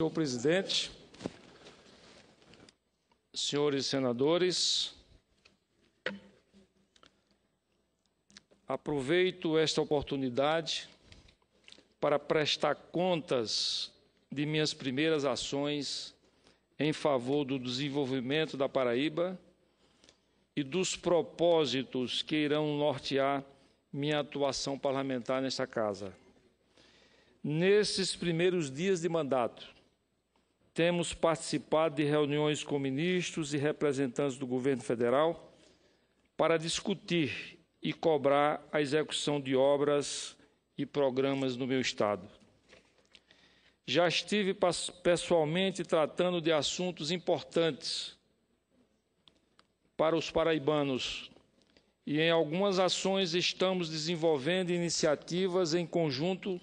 Senhor presidente, senhores senadores, aproveito esta oportunidade para prestar contas de minhas primeiras ações em favor do desenvolvimento da Paraíba e dos propósitos que irão nortear minha atuação parlamentar nesta casa. Nesses primeiros dias de mandato, temos participado de reuniões com ministros e representantes do governo federal para discutir e cobrar a execução de obras e programas no meu estado. Já estive pessoalmente tratando de assuntos importantes para os paraibanos e em algumas ações estamos desenvolvendo iniciativas em conjunto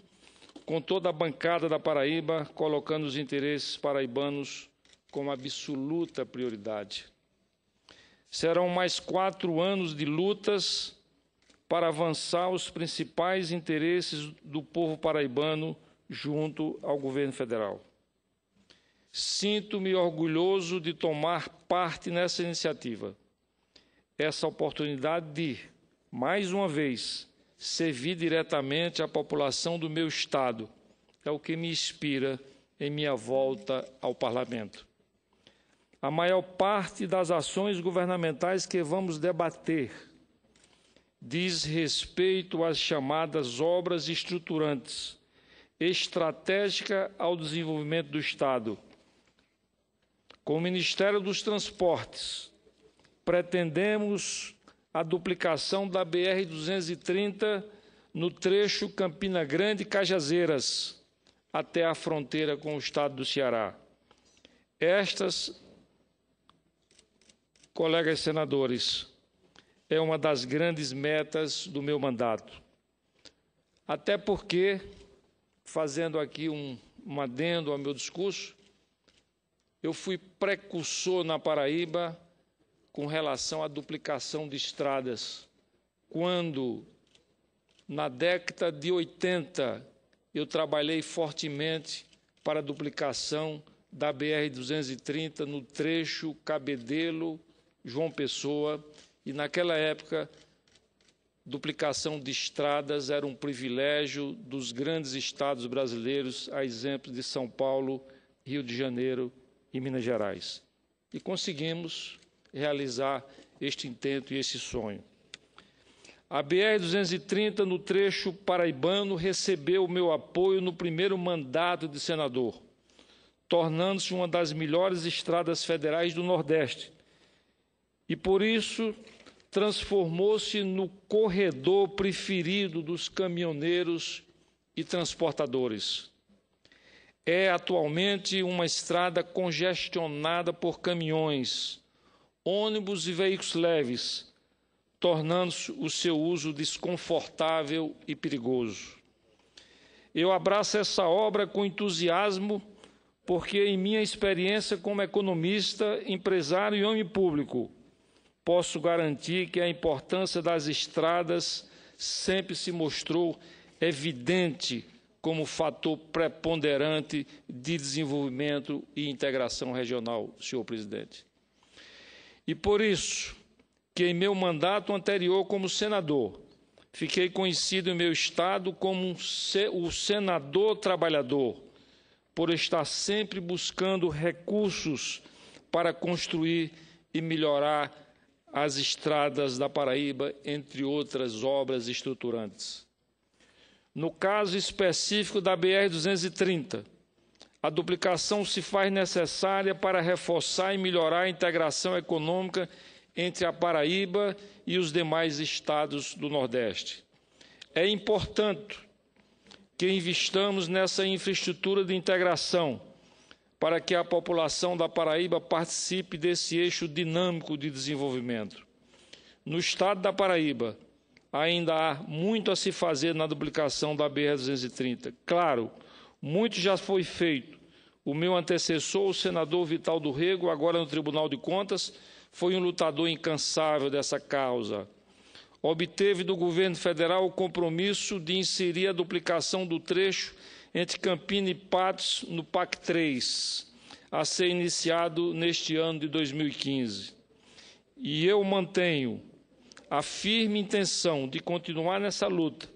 com toda a bancada da Paraíba, colocando os interesses paraibanos como absoluta prioridade. Serão mais quatro anos de lutas para avançar os principais interesses do povo paraibano junto ao governo federal. Sinto-me orgulhoso de tomar parte nessa iniciativa. Essa oportunidade de, mais uma vez, servir diretamente à população do meu Estado. É o que me inspira em minha volta ao Parlamento. A maior parte das ações governamentais que vamos debater diz respeito às chamadas obras estruturantes, estratégica ao desenvolvimento do Estado. Com o Ministério dos Transportes, pretendemos a duplicação da BR-230 no trecho Campina Grande-Cajazeiras, até a fronteira com o estado do Ceará. Estas, colegas senadores, é uma das grandes metas do meu mandato. Até porque, fazendo aqui um, um adendo ao meu discurso, eu fui precursor na Paraíba com relação à duplicação de estradas. Quando, na década de 80, eu trabalhei fortemente para a duplicação da BR-230 no trecho Cabedelo, João Pessoa, e naquela época, duplicação de estradas era um privilégio dos grandes estados brasileiros, a exemplo de São Paulo, Rio de Janeiro e Minas Gerais. E conseguimos realizar este intento e esse sonho. A BR-230, no trecho paraibano, recebeu o meu apoio no primeiro mandato de senador, tornando-se uma das melhores estradas federais do Nordeste. E por isso transformou-se no corredor preferido dos caminhoneiros e transportadores. É atualmente uma estrada congestionada por caminhões ônibus e veículos leves, tornando o seu uso desconfortável e perigoso. Eu abraço essa obra com entusiasmo, porque, em minha experiência como economista, empresário e homem público, posso garantir que a importância das estradas sempre se mostrou evidente como fator preponderante de desenvolvimento e integração regional, senhor presidente. E por isso que em meu mandato anterior como senador, fiquei conhecido em meu estado como o senador trabalhador, por estar sempre buscando recursos para construir e melhorar as estradas da Paraíba, entre outras obras estruturantes. No caso específico da BR 230, a duplicação se faz necessária para reforçar e melhorar a integração econômica entre a Paraíba e os demais estados do Nordeste. É importante que investamos nessa infraestrutura de integração para que a população da Paraíba participe desse eixo dinâmico de desenvolvimento. No estado da Paraíba, ainda há muito a se fazer na duplicação da BR-230. Claro, muito já foi feito. O meu antecessor, o senador Vital do Rego, agora no Tribunal de Contas, foi um lutador incansável dessa causa. Obteve do governo federal o compromisso de inserir a duplicação do trecho entre Campina e Patos no PAC 3, a ser iniciado neste ano de 2015. E eu mantenho a firme intenção de continuar nessa luta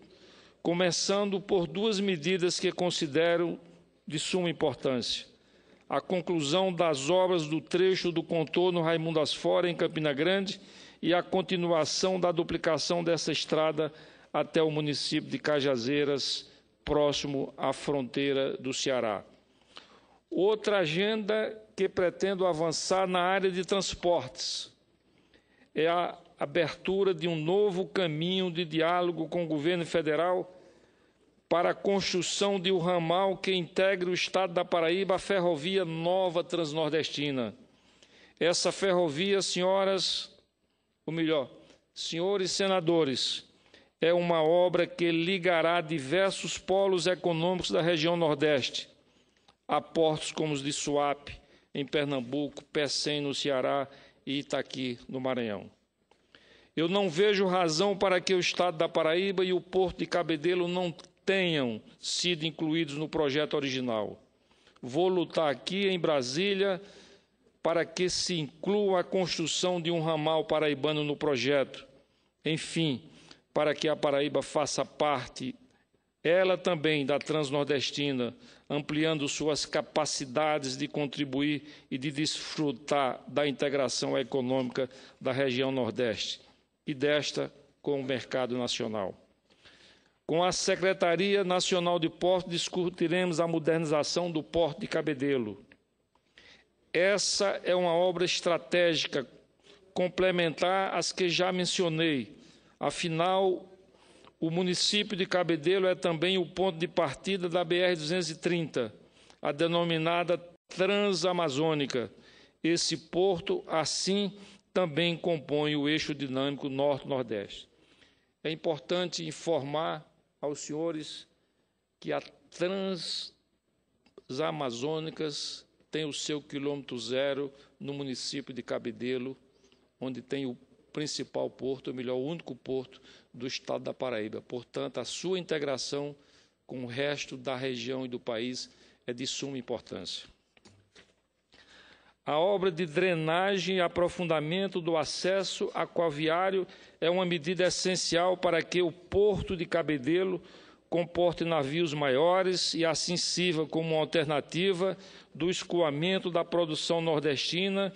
começando por duas medidas que considero de suma importância. A conclusão das obras do trecho do contorno Raimundo Asfora, em Campina Grande, e a continuação da duplicação dessa estrada até o município de Cajazeiras, próximo à fronteira do Ceará. Outra agenda que pretendo avançar na área de transportes é a abertura de um novo caminho de diálogo com o governo federal para a construção de um ramal que integre o estado da Paraíba à ferrovia nova transnordestina. Essa ferrovia, senhoras, ou melhor, senhores senadores, é uma obra que ligará diversos polos econômicos da região Nordeste a portos como os de Suape, em Pernambuco, Pecém, no Ceará e Itaqui, no Maranhão. Eu não vejo razão para que o Estado da Paraíba e o Porto de Cabedelo não tenham sido incluídos no projeto original. Vou lutar aqui em Brasília para que se inclua a construção de um ramal paraibano no projeto. Enfim, para que a Paraíba faça parte, ela também, da Transnordestina, ampliando suas capacidades de contribuir e de desfrutar da integração econômica da região Nordeste e desta com o mercado nacional. Com a Secretaria Nacional de Portos, discutiremos a modernização do Porto de Cabedelo. Essa é uma obra estratégica complementar às que já mencionei. Afinal, o município de Cabedelo é também o ponto de partida da BR-230, a denominada Transamazônica. Esse porto, assim, também compõe o eixo dinâmico norte-nordeste. É importante informar aos senhores que a Transamazônicas tem o seu quilômetro zero no município de Cabedelo, onde tem o principal porto, ou melhor, o único porto do estado da Paraíba. Portanto, a sua integração com o resto da região e do país é de suma importância. A obra de drenagem e aprofundamento do acesso aquaviário é uma medida essencial para que o porto de Cabedelo comporte navios maiores e assim sirva como alternativa do escoamento da produção nordestina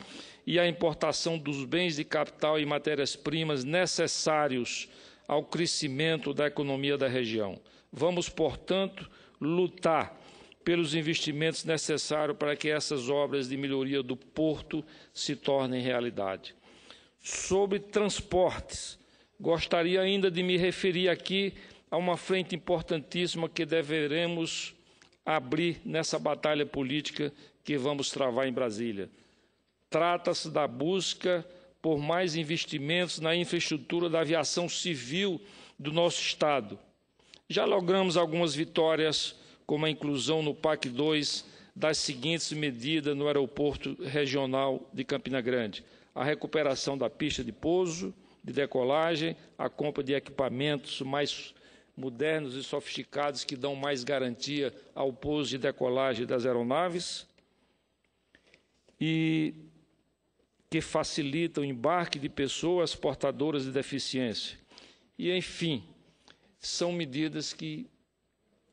e a importação dos bens de capital e matérias-primas necessários ao crescimento da economia da região. Vamos, portanto, lutar pelos investimentos necessários para que essas obras de melhoria do porto se tornem realidade. Sobre transportes, gostaria ainda de me referir aqui a uma frente importantíssima que deveremos abrir nessa batalha política que vamos travar em Brasília. Trata-se da busca por mais investimentos na infraestrutura da aviação civil do nosso Estado. Já logramos algumas vitórias como a inclusão no PAC 2 das seguintes medidas no aeroporto regional de Campina Grande: a recuperação da pista de pouso, de decolagem, a compra de equipamentos mais modernos e sofisticados que dão mais garantia ao pouso e decolagem das aeronaves e que facilita o embarque de pessoas portadoras de deficiência. E, enfim, são medidas que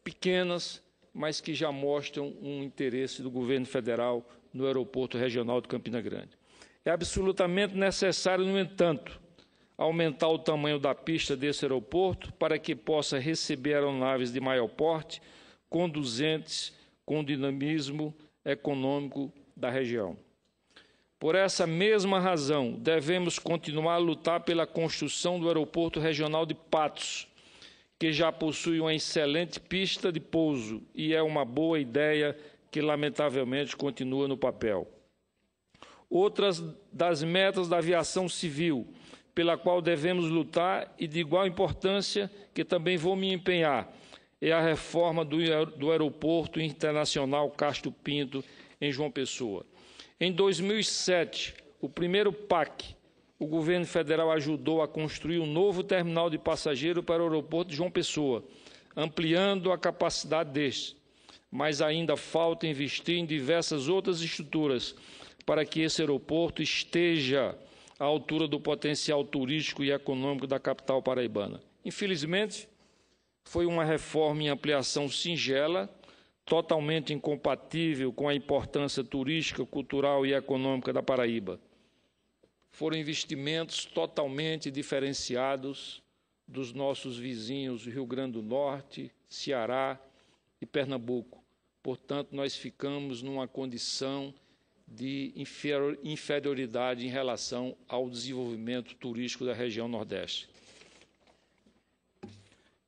pequenas, mas que já mostram um interesse do governo federal no aeroporto regional de Campina Grande. É absolutamente necessário, no entanto, aumentar o tamanho da pista desse aeroporto para que possa receber aeronaves de maior porte, conduzentes com dinamismo econômico da região. Por essa mesma razão, devemos continuar a lutar pela construção do aeroporto regional de Patos, que já possui uma excelente pista de pouso e é uma boa ideia que, lamentavelmente, continua no papel. Outras das metas da aviação civil, pela qual devemos lutar e de igual importância, que também vou me empenhar, é a reforma do, do Aeroporto Internacional Castro Pinto, em João Pessoa. Em 2007, o primeiro PAC, o governo federal ajudou a construir um novo terminal de passageiro para o aeroporto de João Pessoa, ampliando a capacidade deste. Mas ainda falta investir em diversas outras estruturas para que esse aeroporto esteja à altura do potencial turístico e econômico da capital paraibana. Infelizmente, foi uma reforma e ampliação singela, totalmente incompatível com a importância turística, cultural e econômica da Paraíba foram investimentos totalmente diferenciados dos nossos vizinhos Rio Grande do Norte, Ceará e Pernambuco. Portanto, nós ficamos numa condição de inferioridade em relação ao desenvolvimento turístico da região Nordeste.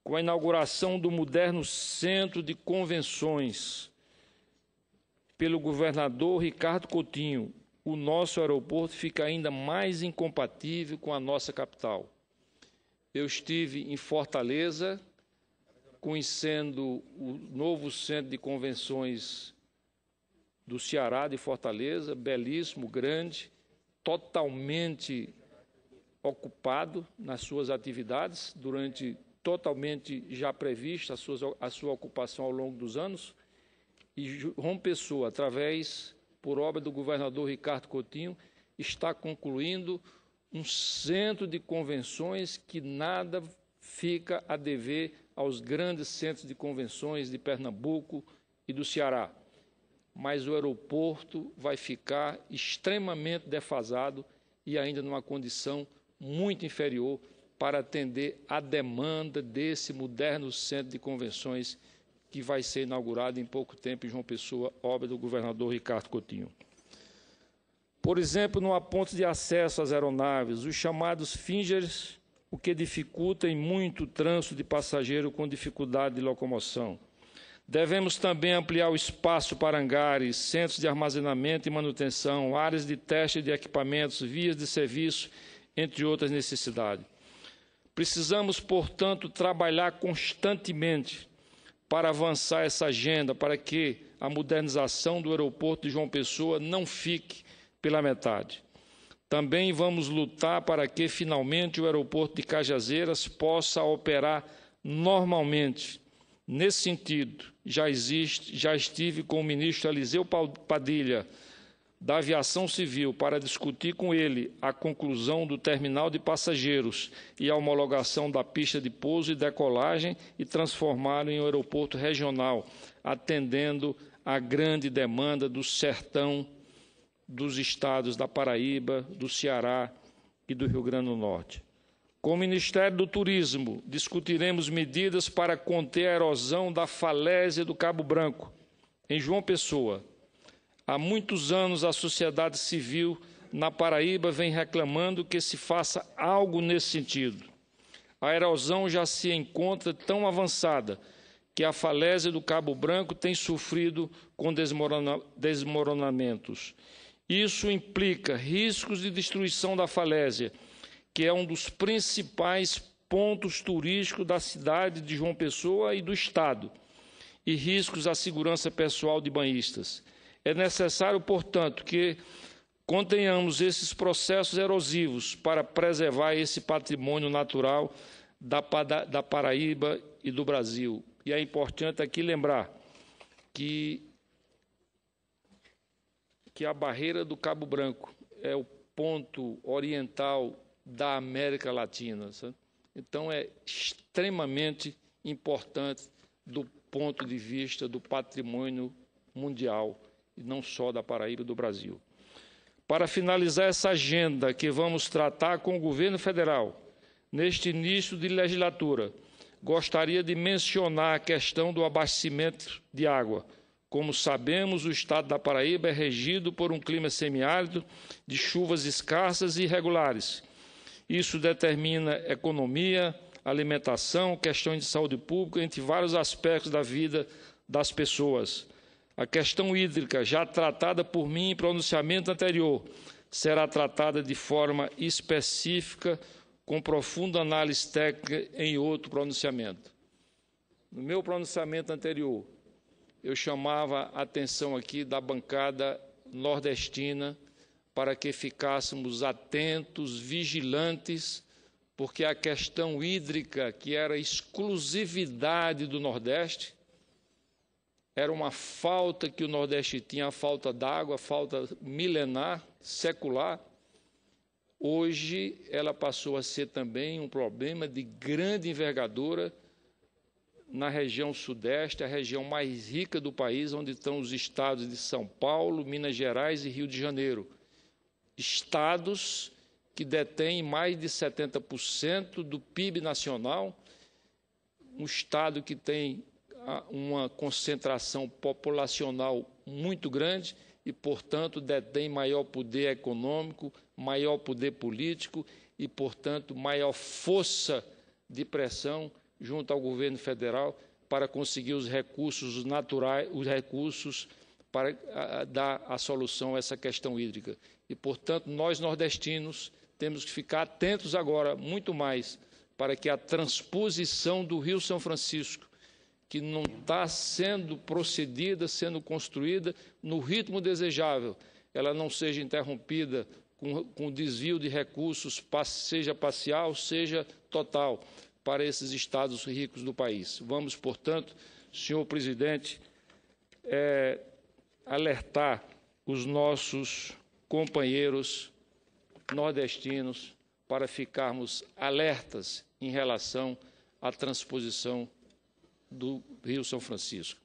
Com a inauguração do moderno Centro de Convenções pelo governador Ricardo Coutinho o nosso aeroporto fica ainda mais incompatível com a nossa capital. Eu estive em Fortaleza, conhecendo o novo centro de convenções do Ceará de Fortaleza, belíssimo, grande, totalmente ocupado nas suas atividades, durante totalmente já prevista a sua, ocupação ao longo dos anos, e João Pessoa, através por obra do governador Ricardo Coutinho, está concluindo um centro de convenções que nada fica a dever aos grandes centros de convenções de Pernambuco e do Ceará. Mas o aeroporto vai ficar extremamente defasado e ainda numa condição muito inferior para atender à demanda desse moderno centro de convenções que vai ser inaugurada em pouco tempo em João Pessoa, obra do governador Ricardo Coutinho. Por exemplo, não há pontos de acesso às aeronaves, os chamados fingers, o que dificulta em muito o trânsito de passageiro com dificuldade de locomoção. Devemos também ampliar o espaço para hangares, centros de armazenamento e manutenção, áreas de teste de equipamentos, vias de serviço, entre outras necessidades. Precisamos, portanto, trabalhar constantemente para avançar essa agenda, para que a modernização do aeroporto de João Pessoa não fique pela metade. Também vamos lutar para que finalmente o aeroporto de Cajazeiras possa operar normalmente. Nesse sentido, já existe, já estive com o ministro Eliseu Padilha da Aviação Civil para discutir com ele a conclusão do terminal de passageiros e a homologação da pista de pouso e decolagem e transformá-lo em um aeroporto regional, atendendo à grande demanda do sertão dos estados da Paraíba, do Ceará e do Rio Grande do Norte. Com o Ministério do Turismo, discutiremos medidas para conter a erosão da falésia do Cabo Branco, em João Pessoa Há muitos anos a sociedade civil na Paraíba vem reclamando que se faça algo nesse sentido. A erosão já se encontra tão avançada que a falésia do Cabo Branco tem sofrido com desmorona desmoronamentos. Isso implica riscos de destruição da falésia, que é um dos principais pontos turísticos da cidade de João Pessoa e do Estado, e riscos à segurança pessoal de banhistas. É necessário, portanto, que contenhamos esses processos erosivos para preservar esse patrimônio natural da, da Paraíba e do Brasil. E é importante aqui lembrar que, que a barreira do Cabo Branco é o ponto oriental da América Latina. Sabe? Então, é extremamente importante do ponto de vista do patrimônio mundial e não só da Paraíba e do Brasil. Para finalizar essa agenda que vamos tratar com o governo federal, neste início de legislatura, gostaria de mencionar a questão do abastecimento de água. Como sabemos, o estado da Paraíba é regido por um clima semiárido de chuvas escassas e irregulares. Isso determina economia, alimentação, questões de saúde pública, entre vários aspectos da vida das pessoas. A questão hídrica, já tratada por mim em pronunciamento anterior, será tratada de forma específica, com profunda análise técnica, em outro pronunciamento. No meu pronunciamento anterior, eu chamava a atenção aqui da bancada nordestina para que ficássemos atentos, vigilantes, porque a questão hídrica, que era exclusividade do Nordeste, era uma falta que o Nordeste tinha, a falta d'água, a falta milenar, secular. Hoje ela passou a ser também um problema de grande envergadura na região sudeste, a região mais rica do país, onde estão os estados de São Paulo, Minas Gerais e Rio de Janeiro. Estados que detêm mais de 70% do PIB nacional, um estado que tem uma concentração populacional muito grande e, portanto, detém maior poder econômico, maior poder político e, portanto, maior força de pressão junto ao governo federal para conseguir os recursos naturais, os recursos para dar a solução a essa questão hídrica. E, portanto, nós nordestinos temos que ficar atentos agora muito mais para que a transposição do Rio São Francisco que não está sendo procedida, sendo construída no ritmo desejável, ela não seja interrompida com, com desvio de recursos, seja parcial, seja total, para esses estados ricos do país. Vamos, portanto, senhor presidente, é, alertar os nossos companheiros nordestinos para ficarmos alertas em relação à transposição do Rio São Francisco.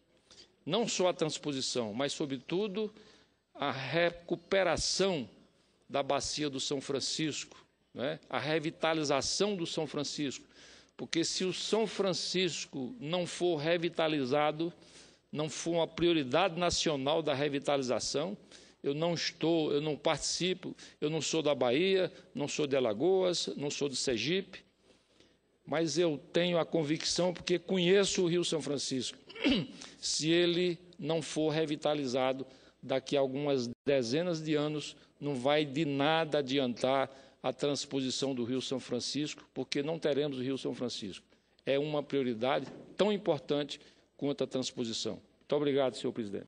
Não só a transposição, mas, sobretudo, a recuperação da bacia do São Francisco, né? a revitalização do São Francisco. Porque se o São Francisco não for revitalizado, não for uma prioridade nacional da revitalização, eu não estou, eu não participo, eu não sou da Bahia, não sou de Alagoas, não sou de Sergipe, mas eu tenho a convicção, porque conheço o Rio São Francisco, se ele não for revitalizado daqui a algumas dezenas de anos, não vai de nada adiantar a transposição do Rio São Francisco, porque não teremos o Rio São Francisco. É uma prioridade tão importante quanto a transposição. Muito obrigado, senhor presidente.